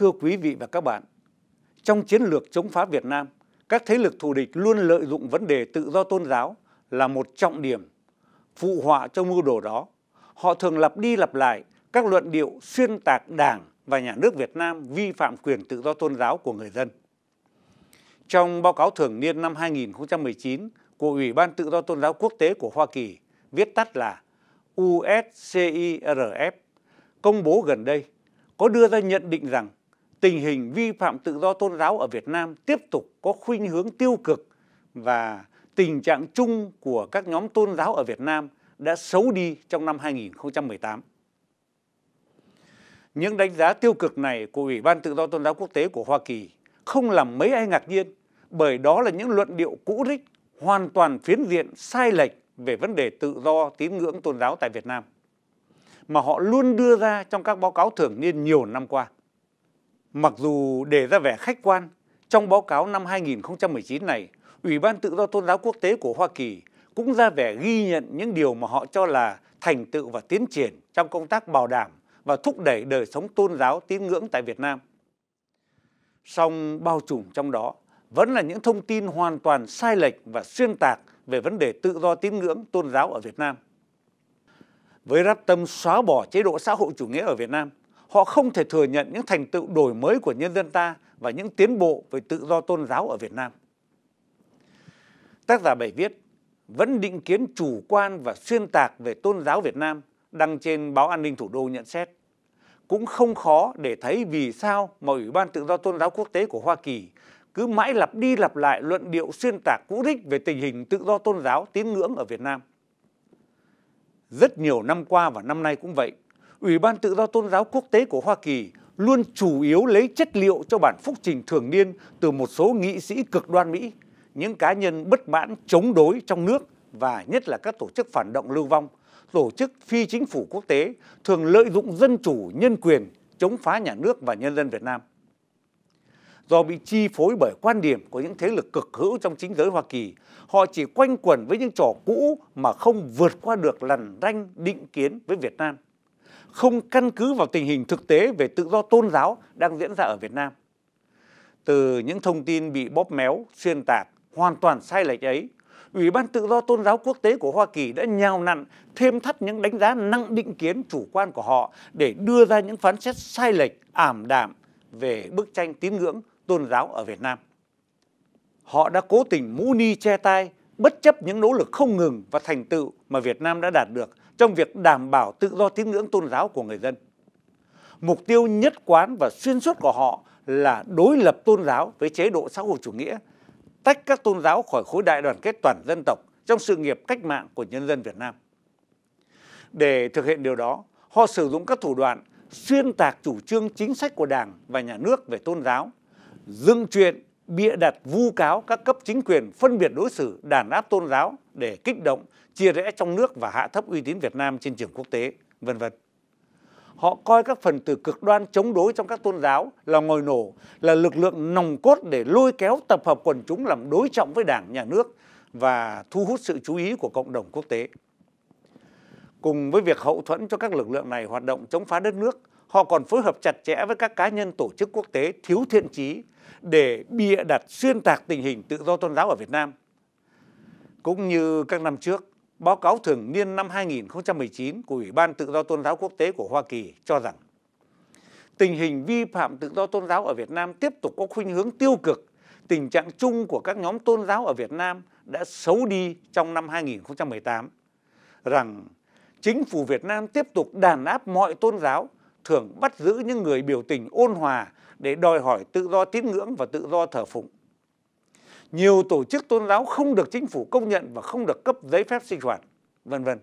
thưa quý vị và các bạn trong chiến lược chống phá việt nam các thế lực thù địch luôn lợi dụng vấn đề tự do tôn giáo là một trọng điểm phụ họa cho mưu đồ đó họ thường lặp đi lặp lại các luận điệu xuyên tạc đảng và nhà nước việt nam vi phạm quyền tự do tôn giáo của người dân trong báo cáo thường niên năm 2019 của Ủy ban Tự do Tôn giáo Quốc tế của Hoa Kỳ, viết tắt là USCIRF, công bố gần đây, có đưa ra nhận định rằng tình hình vi phạm tự do tôn giáo ở việt nam tiếp tục có khuynh hướng tiêu cực và tình trạng chung của các nhóm tôn giáo ở việt nam đã xấu đi trong năm 2018. Những đánh giá tiêu cực này của Ủy ban Tự do Tôn giáo Quốc tế của Hoa Kỳ không làm mấy ai ngạc nhiên, bởi đó là những luận điệu cũ rích, hoàn toàn phiến diện, sai lệch về vấn đề tự do tín ngưỡng tôn giáo tại Việt Nam, mà họ luôn đưa ra trong các báo cáo thường niên nhiều năm qua mặc dù đề ra vẻ khách quan trong báo cáo năm 2019 này ủy ban tự do tôn giáo quốc tế của hoa kỳ cũng ra vẻ ghi nhận những điều mà họ cho là thành tựu và tiến triển trong công tác bảo đảm và thúc đẩy đời sống tôn giáo tín ngưỡng tại việt nam song bao trùm trong đó vẫn là những thông tin hoàn toàn sai lệch và xuyên tạc về vấn đề tự do tín ngưỡng tôn giáo ở Việt Nam. Với ráp tâm xóa bỏ chế độ xã hội chủ nghĩa ở Việt Nam, họ không thể thừa nhận những thành tựu đổi mới của nhân dân ta và những tiến bộ về tự do tôn giáo ở Việt Nam. Tác giả bài viết vẫn định kiến chủ quan và xuyên tạc về tôn giáo Việt Nam đăng trên báo An ninh Thủ đô nhận xét. Cũng không khó để thấy vì sao mà Ủy ban Tự do Tôn giáo Quốc tế của Hoa Kỳ cứ mãi lặp đi lặp lại luận điệu xuyên tạc cũ rích về tình hình tự do tôn giáo tín ngưỡng ở Việt Nam. Rất nhiều năm qua và năm nay cũng vậy, ủy ban tự do tôn giáo quốc tế của hoa kỳ luôn chủ yếu lấy chất liệu cho bản phúc trình thường niên từ một số nghị sĩ cực đoan mỹ những cá nhân bất mãn chống đối trong nước và nhất là các tổ chức phản động lưu vong tổ chức phi chính phủ quốc tế thường lợi dụng dân chủ nhân quyền chống phá nhà nước và nhân dân việt nam do bị chi phối bởi quan điểm của những thế lực cực hữu trong chính giới hoa kỳ họ chỉ quanh quẩn với những trò cũ mà không vượt qua được lằn ranh định kiến với việt nam không căn cứ vào tình hình thực tế về tự do tôn giáo đang diễn ra ở việt nam từ những thông tin bị bóp méo xuyên tạc hoàn toàn sai lệch ấy ủy ban tự do tôn giáo quốc tế của hoa kỳ đã nhào nặn thêm thắt những đánh giá nặng định kiến chủ quan của họ để đưa ra những phán xét sai lệch ảm đạm về bức tranh tín ngưỡng tôn giáo ở việt nam họ đã cố tình mũ ni che tai bất chấp những nỗ lực không ngừng và thành tựu mà việt nam đã đạt được trong việc đảm bảo tự do tín ngưỡng tôn giáo của người dân mục tiêu nhất quán và xuyên suốt của họ là đối lập tôn giáo với chế độ xã hội chủ nghĩa tách các tôn giáo khỏi khối đại đoàn kết toàn dân tộc trong sự nghiệp cách mạng của nhân dân Việt Nam. Để thực hiện điều đó, họ sử dụng các thủ đoạn xuyên tạc chủ trương chính sách của Đảng và nhà nước về tôn giáo, dựng chuyện bịa đặt vu cáo các cấp chính quyền phân biệt đối xử đàn áp tôn giáo để kích động chia rẽ trong nước và hạ thấp uy tín việt nam trên trường quốc tế vân vân họ coi các phần tử cực đoan chống đối trong các tôn giáo là ngồi nổ là lực lượng nòng cốt để lôi kéo tập hợp quần chúng làm đối trọng với đảng nhà nước và thu hút sự chú ý của cộng đồng quốc tế cùng với việc hậu thuẫn cho các lực lượng này hoạt động chống phá đất nước họ còn phối hợp chặt chẽ với các cá nhân tổ chức quốc tế thiếu thiện trí để bịa đặt xuyên tạc tình hình tự do tôn giáo ở Việt Nam. Cũng như các năm trước, báo cáo thường niên năm 2019 của Ủy ban Tự do Tôn giáo Quốc tế của Hoa Kỳ cho rằng tình hình vi phạm tự do tôn giáo ở Việt Nam tiếp tục có khuynh hướng tiêu cực. Tình trạng chung của các nhóm tôn giáo ở Việt Nam đã xấu đi trong năm 2018. Rằng chính phủ Việt Nam tiếp tục đàn áp mọi tôn giáo thường bắt giữ những người biểu tình ôn hòa để đòi hỏi tự do tín ngưỡng và tự do thờ phụng nhiều tổ chức tôn giáo không được chính phủ công nhận và không được cấp giấy phép sinh hoạt vân vân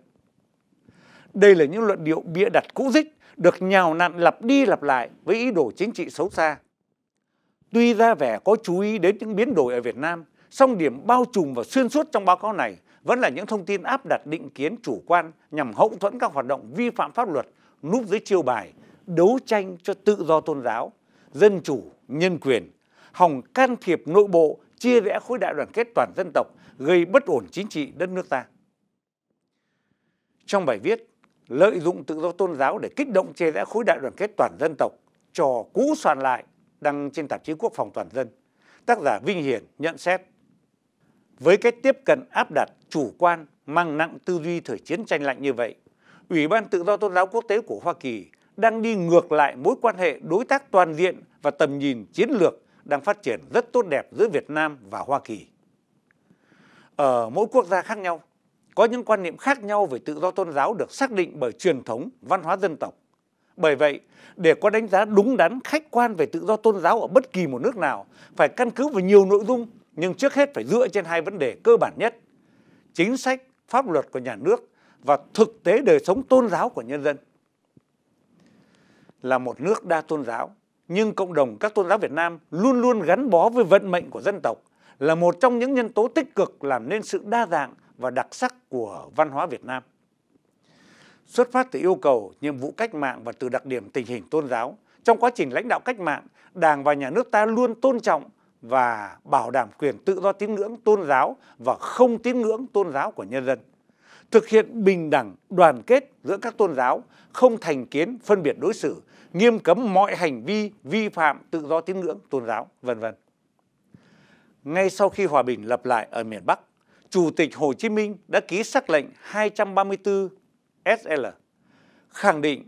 đây là những luận điệu bịa đặt cũ dích được nhào nặn lặp đi lặp lại với ý đồ chính trị xấu xa tuy ra vẻ có chú ý đến những biến đổi ở việt nam song điểm bao trùm và xuyên suốt trong báo cáo này vẫn là những thông tin áp đặt định kiến chủ quan nhằm hậu thuẫn các hoạt động vi phạm pháp luật núp dưới chiêu bài đấu tranh cho tự do tôn giáo dân chủ nhân quyền hòng can thiệp nội bộ chia rẽ khối đại đoàn kết toàn dân tộc gây bất ổn chính trị đất nước ta trong bài viết lợi dụng tự do tôn giáo để kích động chia rẽ khối đại đoàn kết toàn dân tộc trò cũ soạn lại đăng trên tạp chí quốc phòng toàn dân tác giả vinh Hiền nhận xét với cách tiếp cận áp đặt chủ quan mang nặng tư duy thời chiến tranh lạnh như vậy ủy ban tự do tôn giáo quốc tế của hoa kỳ đang đi ngược lại mối quan hệ đối tác toàn diện và tầm nhìn chiến lược đang phát triển rất tốt đẹp giữa Việt Nam và Hoa Kỳ. Ở mỗi quốc gia khác nhau, có những quan niệm khác nhau về tự do tôn giáo được xác định bởi truyền thống, văn hóa dân tộc. Bởi vậy, để có đánh giá đúng đắn khách quan về tự do tôn giáo ở bất kỳ một nước nào, phải căn cứ vào nhiều nội dung, nhưng trước hết phải dựa trên hai vấn đề cơ bản nhất. Chính sách, pháp luật của nhà nước và thực tế đời sống tôn giáo của nhân dân là một nước đa tôn giáo nhưng cộng đồng các tôn giáo việt nam luôn luôn gắn bó với vận mệnh của dân tộc là một trong những nhân tố tích cực làm nên sự đa dạng và đặc sắc của văn hóa việt nam xuất phát từ yêu cầu nhiệm vụ cách mạng và từ đặc điểm tình hình tôn giáo trong quá trình lãnh đạo cách mạng đảng và nhà nước ta luôn tôn trọng và bảo đảm quyền tự do tín ngưỡng tôn giáo và không tín ngưỡng tôn giáo của nhân dân thực hiện bình đẳng đoàn kết giữa các tôn giáo không thành kiến phân biệt đối xử nghiêm cấm mọi hành vi vi phạm tự do tín ngưỡng tôn giáo vân vân ngay sau khi hòa bình lập lại ở miền bắc chủ tịch hồ chí minh đã ký sắc lệnh 234 sl khẳng định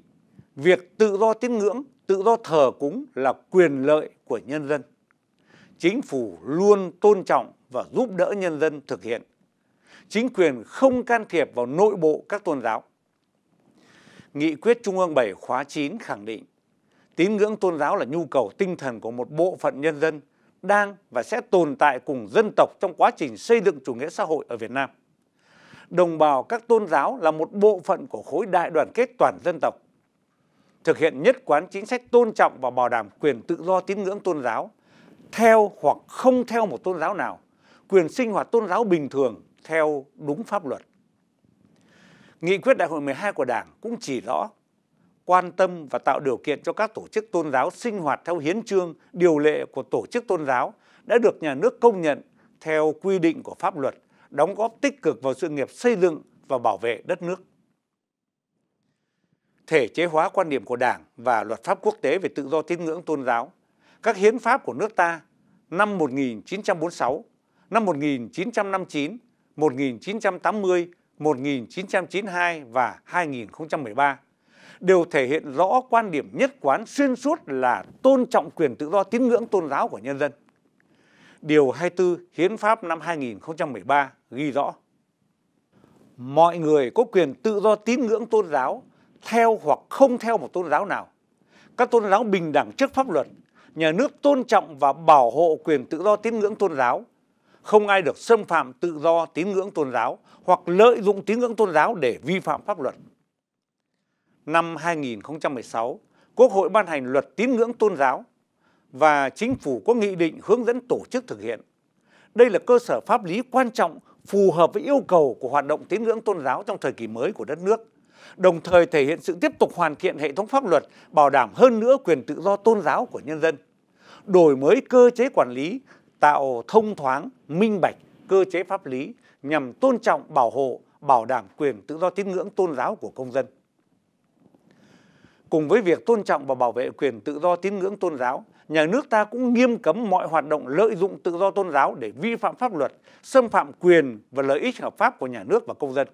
việc tự do tín ngưỡng tự do thờ cúng là quyền lợi của nhân dân chính phủ luôn tôn trọng và giúp đỡ nhân dân thực hiện chính quyền không can thiệp vào nội bộ các tôn giáo. Nghị quyết Trung ương 7 khóa 9 khẳng định, tín ngưỡng tôn giáo là nhu cầu tinh thần của một bộ phận nhân dân đang và sẽ tồn tại cùng dân tộc trong quá trình xây dựng chủ nghĩa xã hội ở Việt Nam. Đồng bào các tôn giáo là một bộ phận của khối đại đoàn kết toàn dân tộc. Thực hiện nhất quán chính sách tôn trọng và bảo đảm quyền tự do tín ngưỡng tôn giáo, theo hoặc không theo một tôn giáo nào, quyền sinh hoạt tôn giáo bình thường theo đúng pháp luật. Nghị quyết Đại hội 12 của Đảng cũng chỉ rõ quan tâm và tạo điều kiện cho các tổ chức tôn giáo sinh hoạt theo hiến trương, điều lệ của tổ chức tôn giáo đã được nhà nước công nhận theo quy định của pháp luật, đóng góp tích cực vào sự nghiệp xây dựng và bảo vệ đất nước. Thể chế hóa quan điểm của Đảng và luật pháp quốc tế về tự do tín ngưỡng tôn giáo, các hiến pháp của nước ta năm 1946, năm 1959 1980, 1992 và 2013 đều thể hiện rõ quan điểm nhất quán xuyên suốt là tôn trọng quyền tự do tín ngưỡng tôn giáo của nhân dân. Điều 24 Hiến pháp năm 2013 ghi rõ Mọi người có quyền tự do tín ngưỡng tôn giáo theo hoặc không theo một tôn giáo nào. Các tôn giáo bình đẳng trước pháp luật, nhà nước tôn trọng và bảo hộ quyền tự do tín ngưỡng tôn giáo, không ai được xâm phạm tự do tín ngưỡng tôn giáo hoặc lợi dụng tín ngưỡng tôn giáo để vi phạm pháp luật. Năm 2016, Quốc hội ban hành luật tín ngưỡng tôn giáo và chính phủ có nghị định hướng dẫn tổ chức thực hiện. Đây là cơ sở pháp lý quan trọng phù hợp với yêu cầu của hoạt động tín ngưỡng tôn giáo trong thời kỳ mới của đất nước, đồng thời thể hiện sự tiếp tục hoàn thiện hệ thống pháp luật, bảo đảm hơn nữa quyền tự do tôn giáo của nhân dân, đổi mới cơ chế quản lý, tạo thông thoáng minh bạch cơ chế pháp lý nhằm tôn trọng bảo hộ bảo đảm quyền tự do tín ngưỡng tôn giáo của công dân cùng với việc tôn trọng và bảo vệ quyền tự do tín ngưỡng tôn giáo nhà nước ta cũng nghiêm cấm mọi hoạt động lợi dụng tự do tôn giáo để vi phạm pháp luật xâm phạm quyền và lợi ích hợp pháp của nhà nước và công dân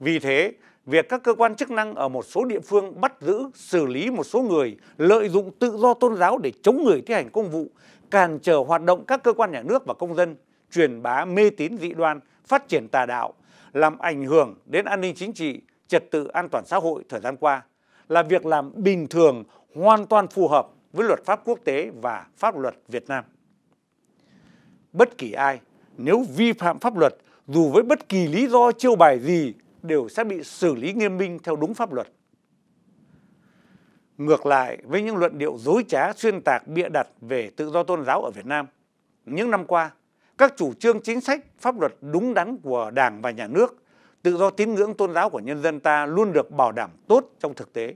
vì thế việc các cơ quan chức năng ở một số địa phương bắt giữ xử lý một số người lợi dụng tự do tôn giáo để chống người thi hành công vụ cản trở hoạt động các cơ quan nhà nước và công dân truyền bá mê tín dị đoan phát triển tà đạo làm ảnh hưởng đến an ninh chính trị trật tự an toàn xã hội thời gian qua là việc làm bình thường hoàn toàn phù hợp với luật pháp quốc tế và pháp luật Việt Nam. Bất kỳ ai nếu vi phạm pháp luật dù với bất kỳ lý do chiêu bài gì đều sẽ bị xử lý nghiêm minh theo đúng pháp luật ngược lại với những luận điệu dối trá xuyên tạc bịa đặt về tự do tôn giáo ở việt nam những năm qua các chủ trương chính sách pháp luật đúng đắn của đảng và nhà nước tự do tín ngưỡng tôn giáo của nhân dân ta luôn được bảo đảm tốt trong thực tế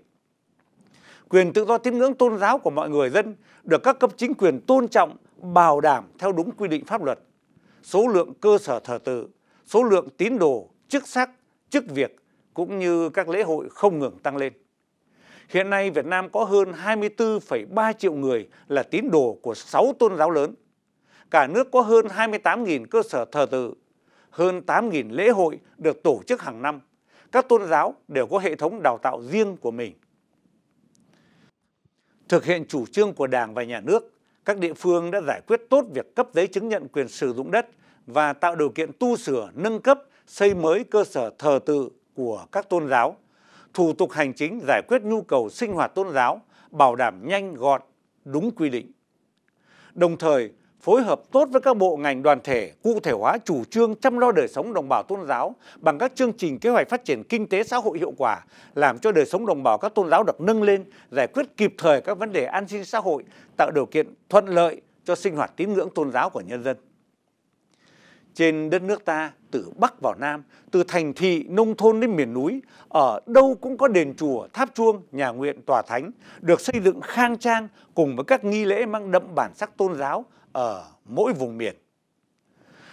quyền tự do tín ngưỡng tôn giáo của mọi người dân được các cấp chính quyền tôn trọng bảo đảm theo đúng quy định pháp luật số lượng cơ sở thờ tự số lượng tín đồ chức sắc chức việc cũng như các lễ hội không ngừng tăng lên hiện nay việt nam có hơn 24,3 triệu người là tín đồ của sáu tôn giáo lớn cả nước có hơn 28.000 cơ sở thờ tự hơn 8.000 lễ hội được tổ chức hàng năm các tôn giáo đều có hệ thống đào tạo riêng của mình thực hiện chủ trương của đảng và nhà nước các địa phương đã giải quyết tốt việc cấp giấy chứng nhận quyền sử dụng đất và tạo điều kiện tu sửa nâng cấp xây mới cơ sở thờ tự của các tôn giáo thủ tục hành chính giải quyết nhu cầu sinh hoạt tôn giáo bảo đảm nhanh gọn đúng quy định đồng thời phối hợp tốt với các bộ ngành đoàn thể cụ thể hóa chủ trương chăm lo đời sống đồng bào tôn giáo bằng các chương trình kế hoạch phát triển kinh tế xã hội hiệu quả làm cho đời sống đồng bào các tôn giáo được nâng lên giải quyết kịp thời các vấn đề an sinh xã hội tạo điều kiện thuận lợi cho sinh hoạt tín ngưỡng tôn giáo của nhân dân trên đất nước ta từ bắc vào nam từ thành thị nông thôn đến miền núi ở đâu cũng có đền chùa tháp chuông nhà nguyện tòa thánh được xây dựng khang trang cùng với các nghi lễ mang đậm bản sắc tôn giáo ở mỗi vùng miền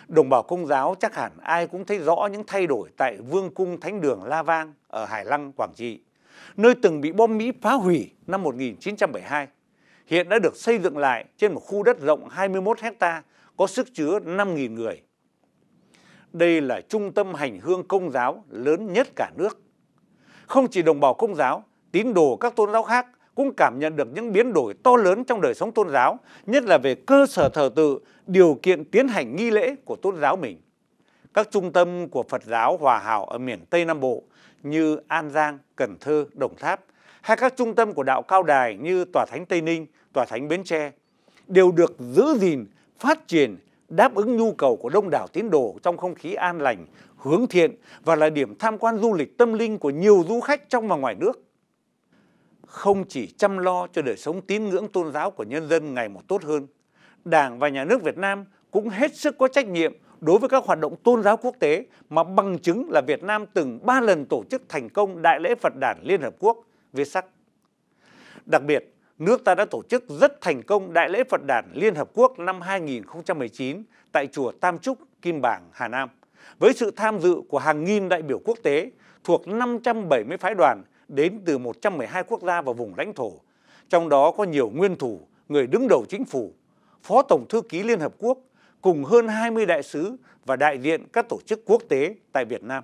đồng bào công giáo chắc hẳn ai cũng thấy rõ những thay đổi tại vương cung thánh đường la vang ở hải lăng quảng trị nơi từng bị bom mỹ phá hủy năm 1972 hiện đã được xây dựng lại trên một khu đất rộng 21 hecta có sức chứa 5.000 người đây là trung tâm hành hương công giáo lớn nhất cả nước không chỉ đồng bào công giáo tín đồ các tôn giáo khác cũng cảm nhận được những biến đổi to lớn trong đời sống tôn giáo nhất là về cơ sở thờ tự điều kiện tiến hành nghi lễ của tôn giáo mình các trung tâm của phật giáo hòa hảo ở miền tây nam bộ như an giang cần thơ đồng tháp hay các trung tâm của đạo cao đài như tòa thánh tây ninh tòa thánh bến tre đều được giữ gìn phát triển đáp ứng nhu cầu của đông đảo tín đồ trong không khí an lành hướng thiện và là điểm tham quan du lịch tâm linh của nhiều du khách trong và ngoài nước không chỉ chăm lo cho đời sống tín ngưỡng tôn giáo của nhân dân ngày một tốt hơn đảng và nhà nước việt nam cũng hết sức có trách nhiệm đối với các hoạt động tôn giáo quốc tế mà bằng chứng là Việt Nam từng ba lần tổ chức thành công Đại lễ Phật đản Liên Hợp Quốc, viết sắc. Đặc biệt, nước ta đã tổ chức rất thành công Đại lễ Phật đàn Liên Hợp Quốc năm 2019 tại Chùa Tam Trúc, Kim Bảng, Hà Nam, với sự tham dự của hàng nghìn đại biểu quốc tế thuộc 570 phái đoàn đến từ 112 quốc gia và vùng lãnh thổ, trong đó có nhiều nguyên thủ, người đứng đầu chính phủ, Phó Tổng Thư ký Liên Hợp Quốc, cùng hơn 20 đại sứ và đại diện các tổ chức quốc tế tại Việt Nam.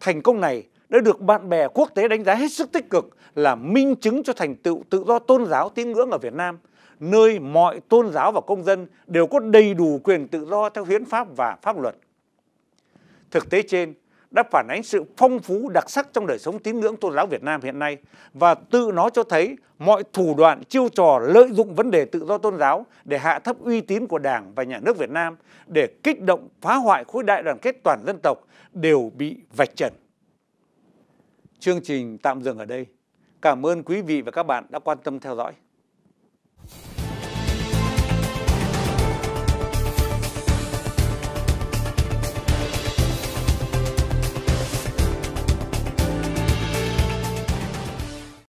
Thành công này đã được bạn bè quốc tế đánh giá hết sức tích cực là minh chứng cho thành tựu tự do tôn giáo tín ngưỡng ở Việt Nam, nơi mọi tôn giáo và công dân đều có đầy đủ quyền tự do theo hiến pháp và pháp luật. Thực tế trên đã phản ánh sự phong phú đặc sắc trong đời sống tín ngưỡng tôn giáo Việt Nam hiện nay và tự nó cho thấy mọi thủ đoạn chiêu trò lợi dụng vấn đề tự do tôn giáo để hạ thấp uy tín của Đảng và Nhà nước Việt Nam để kích động phá hoại khối đại đoàn kết toàn dân tộc đều bị vạch trần chương trình tạm dừng ở đây cảm ơn quý vị và các bạn đã quan tâm theo dõi